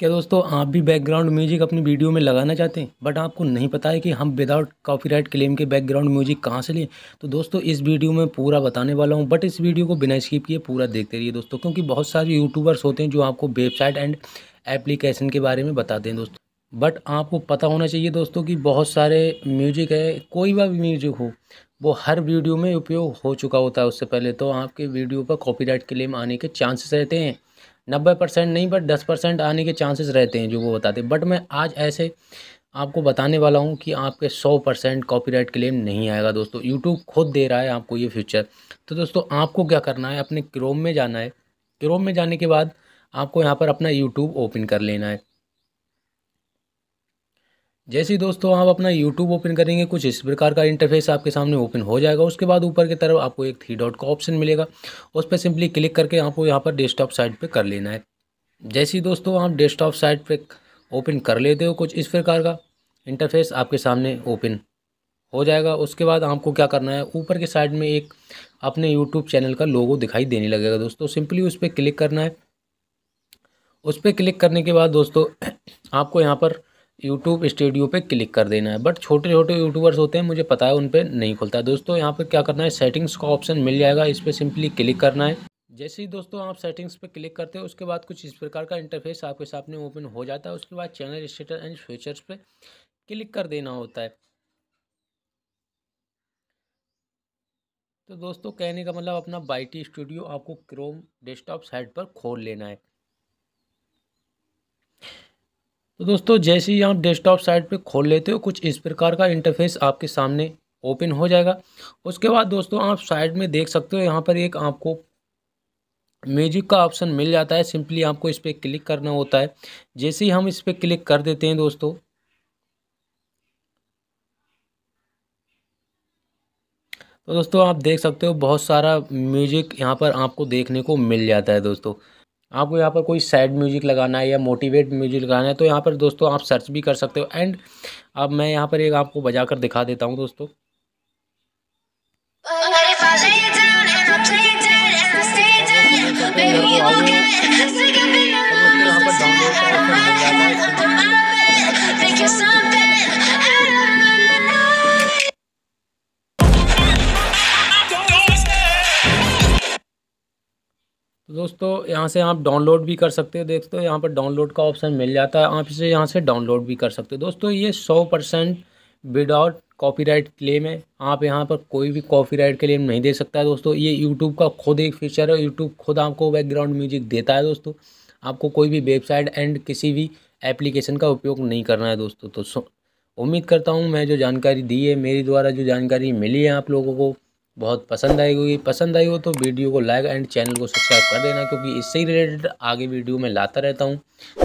क्या दोस्तों आप भी बैकग्राउंड म्यूजिक अपनी वीडियो में लगाना चाहते हैं बट आपको नहीं पता है कि हम विदाउट कॉपीराइट क्लेम के बैकग्राउंड म्यूजिक कहाँ से लें तो दोस्तों इस वीडियो में पूरा बताने वाला हूँ बट इस वीडियो को बिना स्किप किए पूरा देखते रहिए दोस्तों क्योंकि बहुत सारे यूट्यूबर्स होते हैं जो आपको वेबसाइट एंड एप्लीकेशन के बारे में बताते हैं दोस्तों बट आपको पता होना चाहिए दोस्तों कि बहुत सारे म्यूजिक है कोई भी म्यूजिक हो वो हर वीडियो में उपयोग हो चुका होता है उससे पहले तो आपके वीडियो पर कॉपीराइट क्लेम आने के चांसेस रहते हैं नब्बे परसेंट नहीं बट दस परसेंट आने के चांसेस रहते हैं जो वो बताते बट मैं आज ऐसे आपको बताने वाला हूँ कि आपके सौ परसेंट कॉपीराइट क्लेम नहीं आएगा दोस्तों यूट्यूब खुद दे रहा है आपको ये फ्यूचर तो दोस्तों आपको क्या करना है अपने क्रोम में जाना है क्रोम में जाने के बाद आपको यहाँ पर अपना यूट्यूब ओपन कर लेना है जैसे ही दोस्तों आप अपना YouTube ओपन करेंगे कुछ इस प्रकार का इंटरफेस आपके सामने ओपन हो जाएगा उसके बाद ऊपर की तरफ आपको एक थ्री डॉट का ऑप्शन मिलेगा उस पर सिंपली क्लिक करके आपको यहाँ पर डेस्कटॉप साइट पे कर लेना है जैसे ही दोस्तों आप डेस्कटॉप साइट पे ओपन कर लेते हो कुछ इस प्रकार का इंटरफेस आपके सामने ओपन हो जाएगा उसके बाद आपको क्या करना है ऊपर के साइड में एक अपने यूट्यूब चैनल का लोगो दिखाई देने लगेगा दोस्तों सिंपली उस पर क्लिक करना है उस पर क्लिक करने के बाद दोस्तों आपको यहाँ पर यूट्यूब स्टूडियो पे क्लिक कर देना है बट छोटे छोटे यूट्यूबर्स होते हैं मुझे पता है उन पर नहीं खुलता है दोस्तों यहाँ पर क्या करना है सेटिंग्स का ऑप्शन मिल जाएगा इस पर सिंपली क्लिक करना है जैसे ही दोस्तों आप सेटिंग्स पे क्लिक करते हो उसके बाद कुछ इस प्रकार का इंटरफेस आपके सामने ओपन हो जाता है उसके बाद चैनल स्टेटस एंड फीचर्स पे क्लिक कर देना होता है तो दोस्तों कहने का मतलब अपना बाइटी स्टूडियो आपको क्रोम डेस्कटॉप साइट पर खोल लेना है तो दोस्तों जैसे ही आप डेस्कटॉप साइट पे खोल लेते हो कुछ इस प्रकार का इंटरफेस आपके सामने ओपन हो जाएगा उसके बाद दोस्तों आप साइड में देख सकते हो यहाँ पर एक आपको म्यूजिक का ऑप्शन मिल जाता है सिंपली आपको इस पर क्लिक करना होता है जैसे ही हम इस पर क्लिक कर देते हैं दोस्तों तो दोस्तों आप देख सकते हो बहुत सारा म्यूजिक यहाँ पर आपको देखने को मिल जाता है दोस्तों आपको यहाँ पर कोई सैड म्यूजिक लगाना है या मोटिवेट म्यूजिक लगाना है तो यहाँ पर दोस्तों आप सर्च भी कर सकते हो एंड अब मैं यहाँ पर एक आपको बजा कर दिखा देता हूँ दोस्तों Baby, you get sick तो दोस्तों यहाँ से आप डाउनलोड भी कर सकते हो देखते हो यहाँ पर डाउनलोड का ऑप्शन मिल जाता है आप इसे यहाँ से डाउनलोड भी कर सकते हो दोस्तों ये सौ परसेंट विदाउट कॉपीराइट क्लेम है आप यहाँ पर कोई भी कॉपीराइट क्लेम नहीं दे सकता है दोस्तों ये यूट्यूब का खुद एक फीचर है यूट्यूब खुद आपको बैकग्राउंड म्यूजिक देता है दोस्तों आपको कोई भी वेबसाइट एंड किसी भी एप्लीकेशन का उपयोग नहीं करना है दोस्तों तो उम्मीद करता हूँ मैं जो जानकारी दी है मेरी द्वारा जो जानकारी मिली है आप लोगों को बहुत पसंद आई होगी पसंद आई हो तो वीडियो को लाइक एंड चैनल को सब्सक्राइब कर देना क्योंकि इससे ही रिलेटेड आगे वीडियो में लाता रहता हूँ